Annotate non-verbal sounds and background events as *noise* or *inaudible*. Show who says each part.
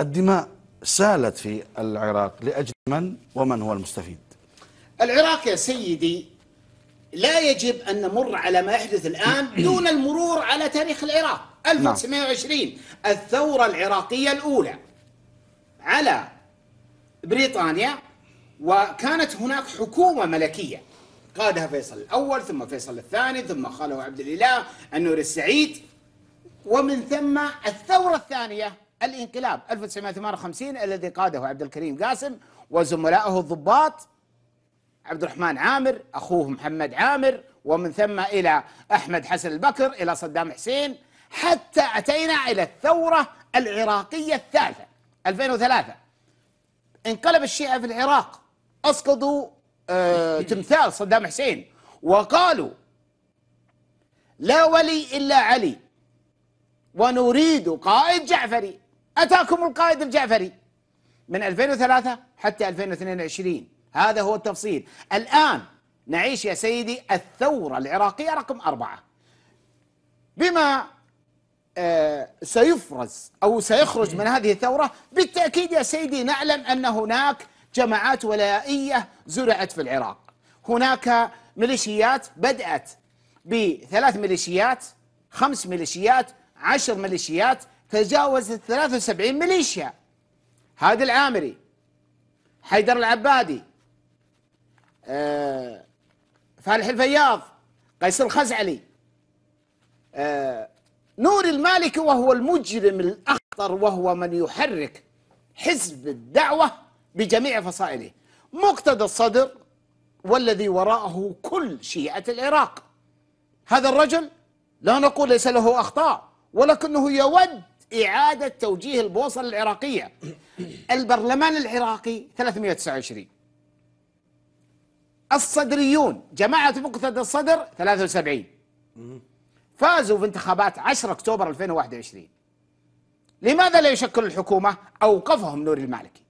Speaker 1: الدماء سالت في العراق لأجل من ومن هو المستفيد العراق يا سيدي لا يجب أن نمر على ما يحدث الآن *clears throat* دون المرور على تاريخ العراق 1920 نعم. الثورة العراقية الأولى على بريطانيا وكانت هناك حكومة ملكية قادها فيصل الأول ثم فيصل الثاني ثم خاله عبد الإله النور السعيد ومن ثم الثورة الثانية الانقلاب 1958 الذي قاده عبد الكريم قاسم وزملائه الضباط عبد الرحمن عامر اخوه محمد عامر ومن ثم الى احمد حسن البكر الى صدام حسين حتى اتينا الى الثوره العراقيه الثالثه 2003 انقلب الشيعه في العراق اسقطوا آه *laughs* تمثال صدام حسين وقالوا لا ولي الا علي ونريد قائد جعفري أتاكم القائد الجعفري من 2003 حتى 2022 هذا هو التفصيل الآن نعيش يا سيدي الثورة العراقية رقم أربعة بما آه، سيفرز أو سيخرج من هذه الثورة بالتأكيد يا سيدي نعلم أن هناك جماعات ولائية زرعت في العراق هناك ميليشيات بدأت بثلاث ميليشيات خمس ميليشيات عشر ميليشيات تجاوزت 73 ميليشيا هادي العامري حيدر العبادي آه، فالح الفياض قيس الخزعلي آه، نور المالكي وهو المجرم الأخطر وهو من يحرك حزب الدعوة بجميع فصائله مقتدى الصدر والذي وراءه كل شيعة العراق هذا الرجل لا نقول ليس له أخطاء ولكنه يود إعادة توجيه البوصلة العراقية البرلمان العراقي 329 الصدريون جماعة مقتدى الصدر 73 فازوا في انتخابات 10 أكتوبر 2021 لماذا لا يشكل الحكومة أوقفهم نور المالكي